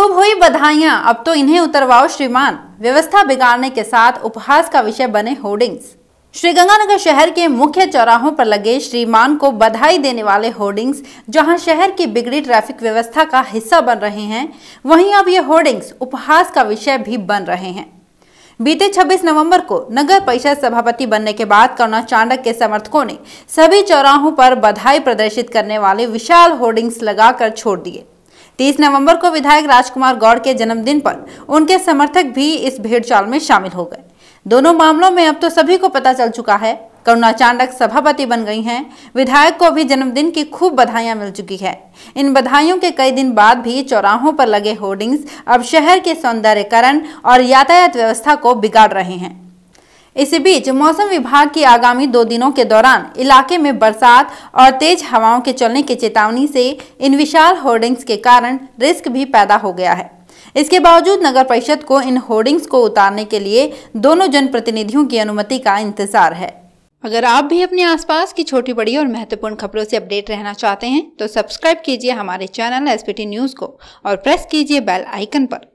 खूब हुई बधाइयां अब तो इन्हें उतरवाओ श्रीमान व्यवस्था बिगाड़ने के साथ उपहास का विषय बने होर्डिंग्स श्रीगंगानगर शहर के मुख्य चौराहों पर लगे श्रीमान को बधाई देने वाले होर्डिंग्स जहां शहर की बिगड़ी ट्रैफिक व्यवस्था का हिस्सा बन रहे हैं वहीं अब ये होर्डिंग्स उपहास का विषय भी बन रहे हैं बीते 26 नवंबर को नगर परिषद सभापति बनने के बाद करुणा चांडक के समर्थकों ने सभी चौराहों पर बधाई प्रदर्शित करने वाले विशाल होर्डिंग्स लगाकर छोड़ दिए 30 नवंबर को विधायक राजकुमार गौड़ के जन्मदिन पर उनके समर्थक भी इस भेड़चाल में शामिल हो गए दोनों मामलों में अब तो सभी को पता चल चुका है करुणा चांडक सभापति बन गई हैं विधायक को भी जन्मदिन की खूब बधाइयां मिल चुकी है इन बधाइयों के कई दिन बाद भी चौराहों पर लगे होर्डिंग्स अब शहर के सौंदर्यकरण और यातायात व्यवस्था को बिगाड़ रहे हैं इसी बीच मौसम विभाग की आगामी दो दिनों के दौरान इलाके में बरसात और तेज हवाओं के चलने की चेतावनी से इन विशाल होर्डिंग्स के कारण रिस्क भी पैदा हो गया है इसके बावजूद नगर परिषद को इन होर्डिंग्स को उतारने के लिए दोनों जनप्रतिनिधियों की अनुमति का इंतजार है अगर आप भी अपने आसपास की छोटी बड़ी और महत्वपूर्ण खबरों से अपडेट रहना चाहते हैं तो सब्सक्राइब कीजिए हमारे चैनल एस न्यूज़ को और प्रेस कीजिए बेल आइकन पर